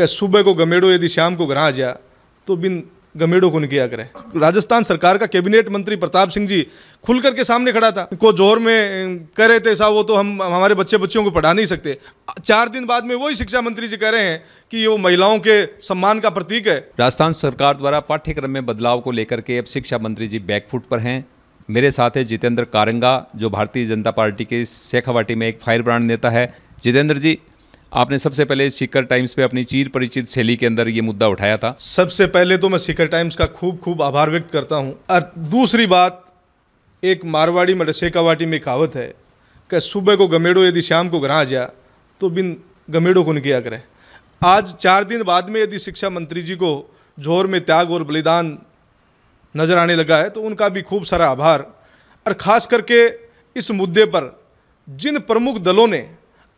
कि सुबह को गमेड़ो यदि शाम को घर आ जाए तो बिन गमेड़ो को किया करे राजस्थान सरकार का कैबिनेट मंत्री प्रताप सिंह जी खुल करके सामने खड़ा था को जोर में कह रहे थे साहब वो तो हम हमारे बच्चे बच्चियों को पढ़ा नहीं सकते चार दिन बाद में वही शिक्षा मंत्री जी कह रहे हैं कि ये वो महिलाओं के सम्मान का प्रतीक है राजस्थान सरकार द्वारा पाठ्यक्रम में बदलाव को लेकर के अब शिक्षा मंत्री जी बैकफुट पर हैं मेरे साथ है जितेंद्र कारंगा जो भारतीय जनता पार्टी के शेखावाटी में एक फायर ब्रांड नेता है जितेंद्र जी आपने सबसे पहले सिकर टाइम्स पे अपनी चीर परिचित शैली के अंदर ये मुद्दा उठाया था सबसे पहले तो मैं सिकर टाइम्स का खूब खूब आभार व्यक्त करता हूँ और दूसरी बात एक मारवाड़ी में में कहावत है कि सुबह को गमेड़ो यदि शाम को आ जा तो बिन गमेड़ो को निकिया करे आज चार दिन बाद में यदि शिक्षा मंत्री जी को जोर में त्याग और बलिदान नज़र आने लगा है तो उनका भी खूब सारा आभार और ख़ास करके इस मुद्दे पर जिन प्रमुख दलों ने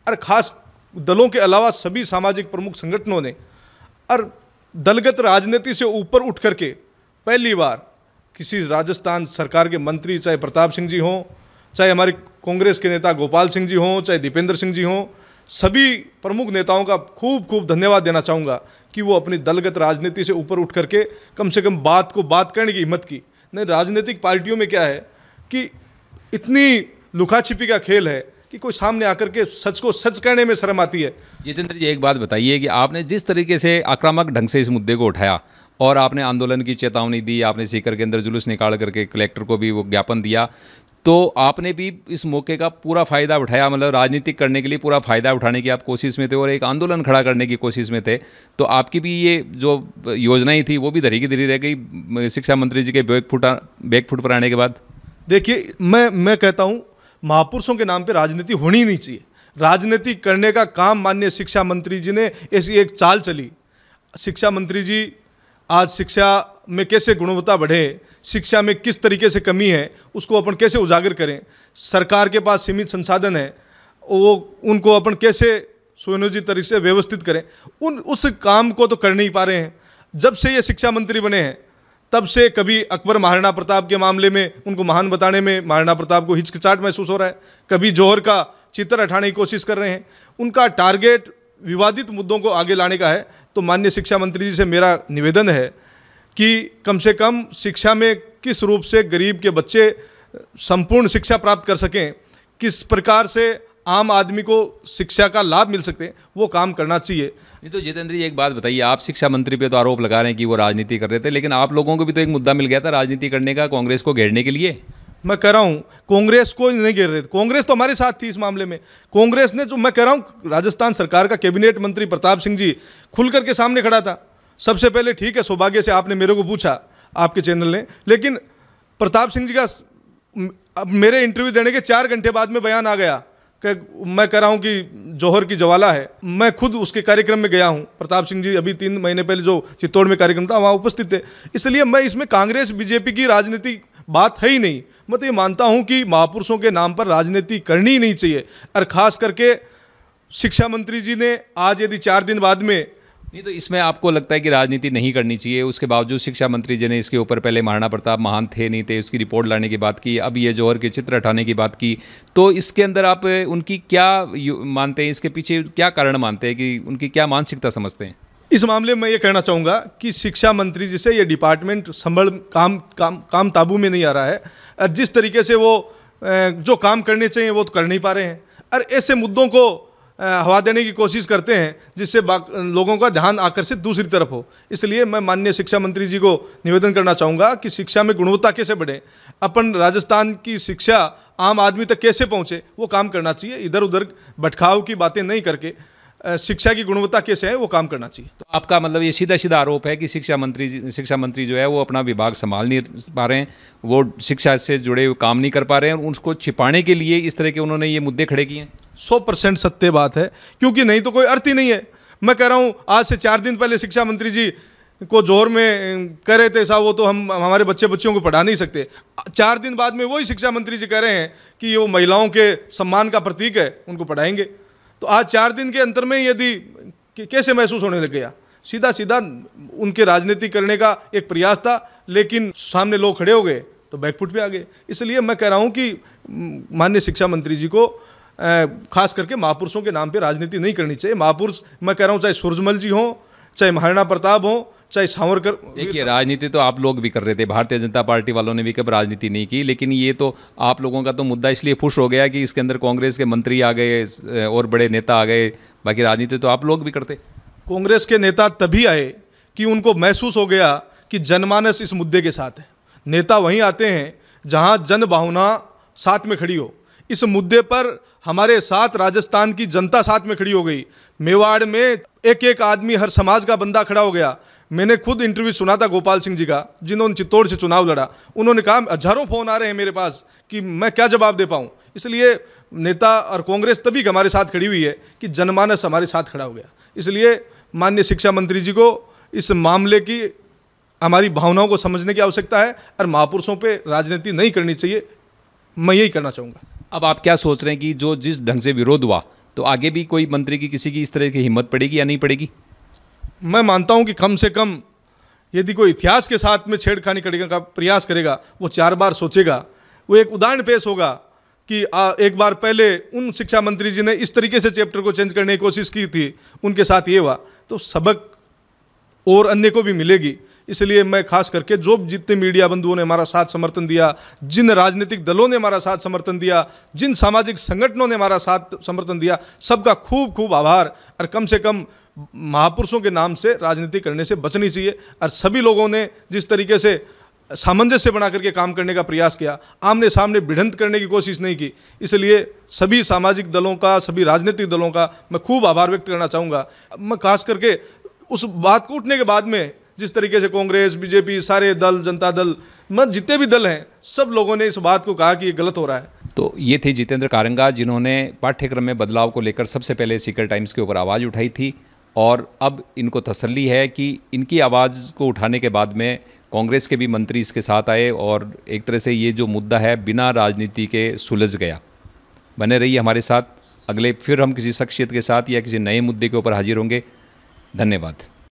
और ख़ास दलों के अलावा सभी सामाजिक प्रमुख संगठनों ने और दलगत राजनीति से ऊपर उठ करके पहली बार किसी राजस्थान सरकार के मंत्री चाहे प्रताप सिंह जी हों चाहे हमारे कांग्रेस के नेता गोपाल सिंह जी हों चाहे दीपेंद्र सिंह जी हों सभी प्रमुख नेताओं का खूब खूब धन्यवाद देना चाहूँगा कि वो अपनी दलगत राजनीति से ऊपर उठ करके कम से कम बात को बात करने की हिम्मत की नहीं राजनीतिक पार्टियों में क्या है कि इतनी लुखा छिपी का खेल है कि कोई सामने आकर के सच को सच कहने में शर्म आती है जितेंद्र जी एक बात बताइए कि आपने जिस तरीके से आक्रामक ढंग से इस मुद्दे को उठाया और आपने आंदोलन की चेतावनी दी आपने सीकर के अंदर जुलूस निकाल करके कलेक्टर को भी वो ज्ञापन दिया तो आपने भी इस मौके का पूरा फ़ायदा उठाया मतलब राजनीतिक करने के लिए पूरा फ़ायदा उठाने की आप कोशिश में थे और एक आंदोलन खड़ा करने की कोशिश में थे तो आपकी भी ये जो ही थी वो भी धरी की धरी रह गई शिक्षा मंत्री जी के बैक फुट बैक फुट पर आने के बाद देखिए मैं मैं कहता हूँ महापुरुषों के नाम पे राजनीति होनी ही नहीं चाहिए राजनीति करने का काम माननीय शिक्षा मंत्री जी ने ऐसी एक चाल चली शिक्षा मंत्री जी आज शिक्षा में कैसे गुणवत्ता बढ़े शिक्षा में किस तरीके से कमी है उसको अपन कैसे उजागर करें सरकार के पास सीमित संसाधन है वो उनको अपन कैसे सुनियोजित तरीके से व्यवस्थित करें उन उस काम को तो कर नहीं पा रहे हैं जब से ये शिक्षा मंत्री बने हैं तब से कभी अकबर महाराणा प्रताप के मामले में उनको महान बताने में महाराणा प्रताप को हिचकिचाहट महसूस हो रहा है कभी जौहर का चित्र हटाने की कोशिश कर रहे हैं उनका टारगेट विवादित मुद्दों को आगे लाने का है तो माननीय शिक्षा मंत्री जी से मेरा निवेदन है कि कम से कम शिक्षा में किस रूप से गरीब के बच्चे संपूर्ण शिक्षा प्राप्त कर सकें किस प्रकार से आम आदमी को शिक्षा का लाभ मिल सकते हैं वो काम करना चाहिए नहीं तो जितेंद्र जी एक बात बताइए आप शिक्षा मंत्री पे तो आरोप लगा रहे हैं कि वो राजनीति कर रहे थे लेकिन आप लोगों को भी तो एक मुद्दा मिल गया था राजनीति करने का कांग्रेस को घेरने के लिए मैं कह रहा हूँ कांग्रेस को नहीं घेर रहे थे कांग्रेस तो हमारे साथ थी इस मामले में कांग्रेस ने जो मैं कह रहा हूँ राजस्थान सरकार का कैबिनेट मंत्री प्रताप सिंह जी खुल करके सामने खड़ा था सबसे पहले ठीक है सौभाग्य से आपने मेरे को पूछा आपके चैनल ने लेकिन प्रताप सिंह जी का अब मेरे इंटरव्यू देने के चार घंटे बाद में बयान आ गया मैं कह रहा हूँ कि जौहर की जवाला है मैं खुद उसके कार्यक्रम में गया हूँ प्रताप सिंह जी अभी तीन महीने पहले जो चित्तौड़ में कार्यक्रम था वहाँ उपस्थित थे इसलिए मैं इसमें कांग्रेस बीजेपी की राजनीति बात है ही नहीं मैं तो ये मानता हूँ कि महापुरुषों के नाम पर राजनीति करनी ही नहीं चाहिए और ख़ास करके शिक्षा मंत्री जी ने आज यदि चार दिन बाद में नहीं तो इसमें आपको लगता है कि राजनीति नहीं करनी चाहिए उसके बावजूद शिक्षा मंत्री जी ने इसके ऊपर पहले महाराणा प्रताप महान थे नहीं थे उसकी रिपोर्ट लाने की बात की अब ये जौहर के चित्र हटाने की बात की तो इसके अंदर आप उनकी क्या मानते हैं इसके पीछे क्या कारण मानते हैं कि उनकी क्या मानसिकता समझते हैं इस मामले में ये कहना चाहूँगा कि शिक्षा मंत्री जी से ये डिपार्टमेंट संभल काम काम काम ताबू में नहीं आ रहा है जिस तरीके से वो जो काम करने चाहिए वो तो कर नहीं पा रहे हैं और ऐसे मुद्दों को हवा देने की कोशिश करते हैं जिससे लोगों का ध्यान आकर्षित दूसरी तरफ हो इसलिए मैं माननीय शिक्षा मंत्री जी को निवेदन करना चाहूँगा कि शिक्षा में गुणवत्ता कैसे बढ़े अपन राजस्थान की शिक्षा आम आदमी तक कैसे पहुँचे वो काम करना चाहिए इधर उधर भटकाव की बातें नहीं करके शिक्षा की गुणवत्ता कैसे है वो काम करना चाहिए तो आपका मतलब ये सीधा सीधा आरोप है कि शिक्षा मंत्री शिक्षा मंत्री जो है वो अपना विभाग संभाल नहीं पा रहे हैं वो शिक्षा से जुड़े काम नहीं कर पा रहे हैं और उसको छिपाने के लिए इस तरह के उन्होंने ये मुद्दे खड़े किए हैं सौ परसेंट सत्य बात है क्योंकि नहीं तो कोई अर्थ ही नहीं है मैं कह रहा हूँ आज से चार दिन पहले शिक्षा मंत्री जी को जोर में कह रहे थे साहब वो तो हम हमारे बच्चे बच्चियों को पढ़ा नहीं सकते चार दिन बाद में वही शिक्षा मंत्री जी कह रहे हैं कि ये वो महिलाओं के सम्मान का प्रतीक है उनको पढ़ाएंगे तो आज चार दिन के अंतर में यदि कैसे महसूस होने लग गया सीधा सीधा उनके राजनीति करने का एक प्रयास था लेकिन सामने लोग खड़े हो गए तो बैकफुट पे आ गए इसलिए मैं कह रहा हूँ कि माननीय शिक्षा मंत्री जी को खास करके महापुरुषों के नाम पे राजनीति नहीं करनी चाहिए महापुरुष मैं कह रहा हूँ चाहे सूरजमल जी हों चाहे महाराणा प्रताप हों चाहे सावरकर देखिए राजनीति तो आप लोग भी कर रहे थे भारतीय जनता पार्टी वालों ने भी कब राजनीति नहीं की लेकिन ये तो आप लोगों का तो मुद्दा इसलिए खुश हो गया कि इसके अंदर कांग्रेस के मंत्री आ गए और बड़े नेता आ गए बाकी राजनीति तो आप लोग भी करते कांग्रेस के नेता तभी आए कि उनको महसूस हो गया कि जनमानस इस मुद्दे के साथ है नेता वहीं आते हैं जहाँ जन भावना साथ में खड़ी हो इस मुद्दे पर हमारे साथ राजस्थान की जनता साथ में खड़ी हो गई मेवाड़ में एक एक आदमी हर समाज का बंदा खड़ा हो गया मैंने खुद इंटरव्यू सुना था गोपाल सिंह जी का जिन्होंने चित्तौड़ से चुनाव लड़ा उन्होंने कहा हजारों फ़ोन आ रहे हैं मेरे पास कि मैं क्या जवाब दे पाऊँ इसलिए नेता और कांग्रेस तभी हमारे साथ खड़ी हुई है कि जनमानस हमारे साथ खड़ा हो गया इसलिए माननीय शिक्षा मंत्री जी को इस मामले की हमारी भावनाओं को समझने की आवश्यकता है और महापुरुषों पर राजनीति नहीं करनी चाहिए मैं यही करना चाहूँगा अब आप क्या सोच रहे हैं कि जो जिस ढंग से विरोध हुआ तो आगे भी कोई मंत्री की किसी की इस तरह की हिम्मत पड़ेगी या नहीं पड़ेगी मैं मानता हूँ कि कम से कम यदि कोई इतिहास के साथ में छेड़खानी करने का प्रयास करेगा वो चार बार सोचेगा वो एक उदाहरण पेश होगा कि आ, एक बार पहले उन शिक्षा मंत्री जी ने इस तरीके से चैप्टर को चेंज करने की कोशिश की थी उनके साथ ये हुआ तो सबक और अन्य को भी मिलेगी इसलिए मैं खास करके जो जितने मीडिया बंधुओं ने हमारा साथ समर्थन दिया जिन राजनीतिक दलों ने हमारा साथ समर्थन दिया जिन सामाजिक संगठनों ने हमारा साथ समर्थन दिया सबका खूब खूब आभार और कम से कम महापुरुषों के नाम से राजनीति करने से बचनी चाहिए और सभी लोगों ने जिस तरीके से सामंजस्य बना करके काम करने का प्रयास किया आमने सामने भिड़ंत करने की कोशिश नहीं की इसलिए सभी सामाजिक दलों का सभी राजनीतिक दलों का मैं खूब आभार व्यक्त करना चाहूँगा मैं खास करके उस बात को उठने के बाद में जिस तरीके से कांग्रेस बीजेपी सारे दल जनता दल मत मतलब जितने भी दल हैं सब लोगों ने इस बात को कहा कि ये गलत हो रहा है तो ये थे जितेंद्र कारंगा जिन्होंने पाठ्यक्रम में बदलाव को लेकर सबसे पहले सीकर टाइम्स के ऊपर आवाज़ उठाई थी और अब इनको तसल्ली है कि इनकी आवाज़ को उठाने के बाद में कांग्रेस के भी मंत्री इसके साथ आए और एक तरह से ये जो मुद्दा है बिना राजनीति के सुलझ गया बने रहिए हमारे साथ अगले फिर हम किसी शख्सियत के साथ या किसी नए मुद्दे के ऊपर हाजिर होंगे धन्यवाद